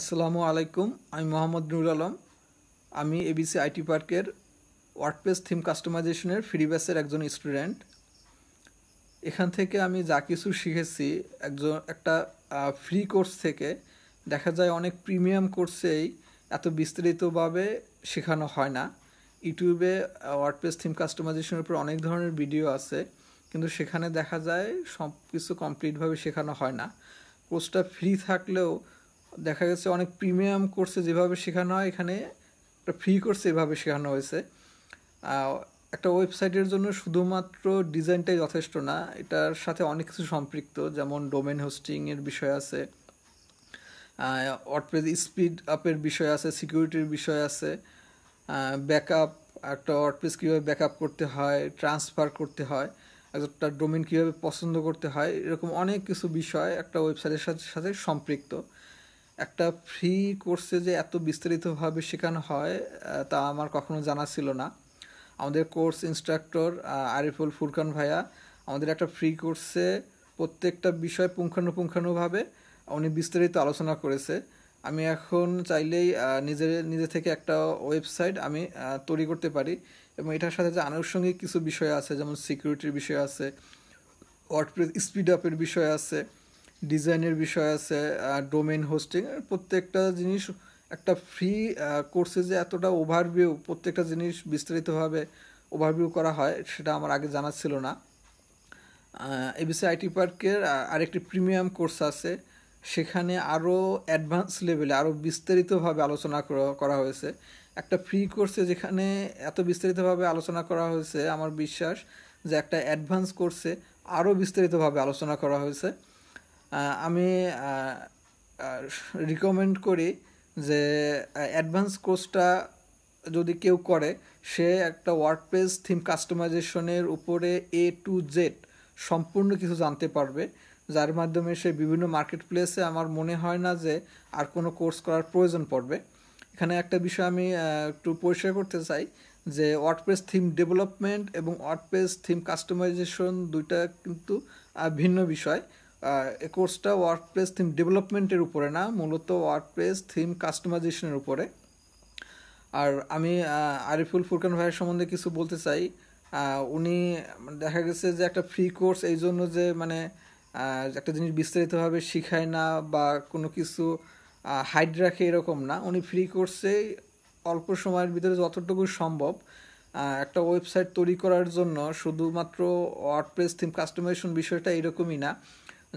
আসসালামু আলাইকুম আমি মোহাম্মদ নুর আলম আমি এবিসি আইটি পার্কের ওয়ার্ডপেস থিম কাস্টমাইজেশনের ফ্রি ব্যাসের একজন স্টুডেন্ট এখান থেকে আমি যা কিছু শিখেছি একজন একটা ফ্রি কোর্স থেকে দেখা যায় অনেক প্রিমিয়াম কোর্সেই এত বিস্তারিতভাবে শেখানো হয় না ইউটিউবে ওয়ার্ডপেস থিম কাস্টমাইজেশনের উপর অনেক ধরনের ভিডিও আছে কিন্তু সেখানে দেখা যায় সব কিছু কমপ্লিটভাবে শেখানো হয় না কোর্সটা ফ্রি থাকলেও দেখা গেছে অনেক প্রিমিয়াম কোর্সে যেভাবে শেখানো হয় এখানে একটা ফ্রি কোর্সে এভাবে শেখানো হয়েছে একটা ওয়েবসাইটের জন্য শুধুমাত্র ডিজাইনটাই যথেষ্ট না এটার সাথে অনেক কিছু সম্পৃক্ত যেমন ডোমেন হোস্টিংয়ের বিষয় আছে অটপেজ স্পিড আপের বিষয় আছে সিকিউরিটির বিষয় আছে ব্যাকআপ একটা অটপেজ কীভাবে ব্যাকআপ করতে হয় ট্রান্সফার করতে হয় একটা ডোমেন কীভাবে পছন্দ করতে হয় এরকম অনেক কিছু বিষয় একটা ওয়েবসাইটের সাথে সাথে সম্পৃক্ত একটা ফ্রি কোর্সে যে এত বিস্তারিতভাবে শেখানো হয় তা আমার কখনো জানা ছিল না আমাদের কোর্স ইনস্ট্রাক্টর আরিফুল ফুরকান ভাইয়া আমাদের একটা ফ্রি কোর্সে প্রত্যেকটা বিষয় পুঙ্খানুপুঙ্খানুভাবে উনি বিস্তারিত আলোচনা করেছে আমি এখন চাইলেই নিজের নিজে থেকে একটা ওয়েবসাইট আমি তৈরি করতে পারি এবং এটার সাথে যে আনুষঙ্গিক কিছু বিষয় আছে যেমন সিকিউরিটির বিষয় আছে ওয়ার্ডপ্রেস স্পিড আপের বিষয় আছে ডিজাইনের বিষয় আছে ডোমেন হোস্টিং প্রত্যেকটা জিনিস একটা ফ্রি কোর্সে যে এতটা ওভারভিউ প্রত্যেকটা জিনিস বিস্তারিতভাবে ওভারভিউ করা হয় সেটা আমার আগে জানা ছিল না এবিসি আইটি পার্কের আরেকটি প্রিমিয়াম কোর্স আছে সেখানে আরও অ্যাডভান্স লেভেলে আরও বিস্তারিতভাবে আলোচনা করা হয়েছে একটা ফ্রি কোর্সে যেখানে এত বিস্তারিতভাবে আলোচনা করা হয়েছে আমার বিশ্বাস যে একটা অ্যাডভান্স কোর্সে আরও বিস্তারিতভাবে আলোচনা করা হয়েছে আমি রিকমেন্ড করি যে অ্যাডভান্স কোর্সটা যদি কেউ করে সে একটা ওয়ার্ডপ্রেস থিম কাস্টমাইজেশনের উপরে এ টু জেড সম্পূর্ণ কিছু জানতে পারবে যার মাধ্যমে সে বিভিন্ন মার্কেট প্লেসে আমার মনে হয় না যে আর কোনো কোর্স করার প্রয়োজন পড়বে এখানে একটা বিষয় আমি একটু পরিষ্কার করতে চাই যে ওয়ার্ডপ্রেস থিম ডেভেলপমেন্ট এবং ওয়ার্ডপ্রেস থিম কাস্টমাইজেশন দুইটা কিন্তু ভিন্ন বিষয় এ কোর্সটা ওয়ার্ডপ্রেস থিম ডেভেলপমেন্টের উপরে না মূলত ওয়ার্ডপ্রেস থিম কাস্টমাইজেশনের উপরে আর আমি আরিফুল ফুরকান ভাইয়ের সম্বন্ধে কিছু বলতে চাই উনি দেখা গেছে যে একটা ফ্রি কোর্স এই জন্য যে মানে একটা জিনিস বিস্তারিতভাবে শিখায় না বা কোনো কিছু হাইড রাখে এরকম না উনি ফ্রি কোর্সে অল্প সময়ের ভিতরে যতটুকু সম্ভব একটা ওয়েবসাইট তৈরি করার জন্য শুধুমাত্র ওয়ার্ডপ্রেস থিম কাস্টমাইজেশন বিষয়টা এরকমই না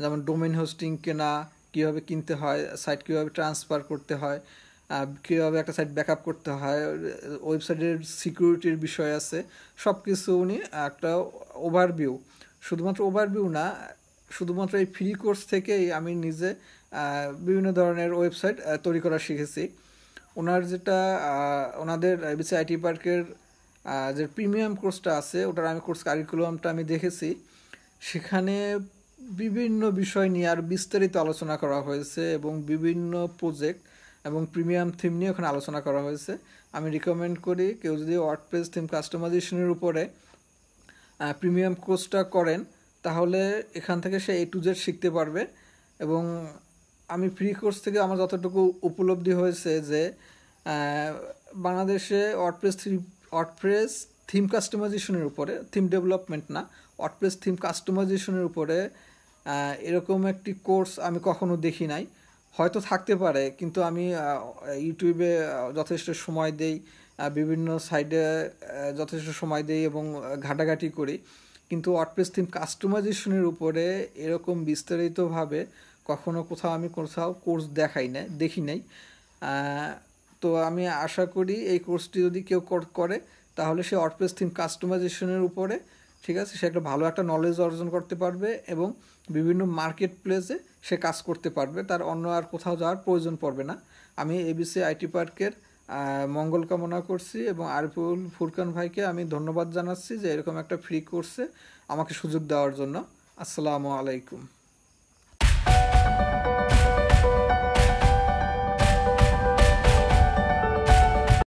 যেমন ডোমেন হোস্টিং কেনা কীভাবে কিনতে হয় সাইট কীভাবে ট্রান্সফার করতে হয় কীভাবে একটা সাইট ব্যাক করতে হয় ওয়েবসাইটের সিকিউরিটির বিষয় আছে সব কিছু উনি একটা ওভারভিউ শুধুমাত্র ওভারভিউ না শুধুমাত্র এই ফ্রি কোর্স থেকেই আমি নিজে বিভিন্ন ধরনের ওয়েবসাইট তৈরি করা শিখেছি ওনার যেটা ওনাদের বিসি আইটি পার্কের যে প্রিমিয়াম কোর্সটা আছে ওটার আমি কোর্স কারিকুলামটা আমি দেখেছি সেখানে বিভিন্ন বিষয় নিয়ে আর বিস্তারিত আলোচনা করা হয়েছে এবং বিভিন্ন প্রজেক্ট এবং প্রিমিয়াম থিম নিয়ে ওখানে আলোচনা করা হয়েছে আমি রিকমেন্ড করি কেউ যদি ওয়ার্ডপ্রেস থিম কাস্টমাইজেশনের উপরে প্রিমিয়াম কোর্সটা করেন তাহলে এখান থেকে সে এ টু জেড শিখতে পারবে এবং আমি ফ্রি কোর্স থেকে আমার যতটুকু উপলব্ধি হয়েছে যে বাংলাদেশে ওয়ার্ডপ্রেস থিম ওয়ার্ডপ্রেস থিম কাস্টমাইজেশনের উপরে থিম ডেভেলপমেন্ট না ওয়ার্ডপ্রেস থিম কাস্টমাইজেশনের উপরে এরকম একটি কোর্স আমি কখনো দেখি নাই হয়তো থাকতে পারে কিন্তু আমি ইউটিউবে যথেষ্ট সময় দেই বিভিন্ন সাইডে যথেষ্ট সময় দেই এবং ঘাটাঘাটি করি কিন্তু ওয়ার্ডপ্রেস থিম কাস্টমাইজেশনের উপরে এরকম বিস্তারিতভাবে কখনো কোথাও আমি কোথাও কোর্স দেখাই না দেখি নাই তো আমি আশা করি এই কোর্সটি যদি কেউ করে তাহলে সে ওয়ার্ডপ্রেস থিম কাস্টমাইজেশনের উপরে ঠিক আছে সে একটা ভালো একটা নলেজ অর্জন করতে পারবে এবং বিভিন্ন মার্কেট প্লেসে সে কাজ করতে পারবে তার অন্য আর কোথাও যাওয়ার প্রয়োজন পড়বে না আমি এবিসি আইটি পার্কের মঙ্গল কামনা করছি এবং আরিফুল ফুরকান ভাইকে আমি ধন্যবাদ জানাচ্ছি যে এরকম একটা ফ্রি কোর্সে আমাকে সুযোগ দেওয়ার জন্য আসসালামু আলাইকুম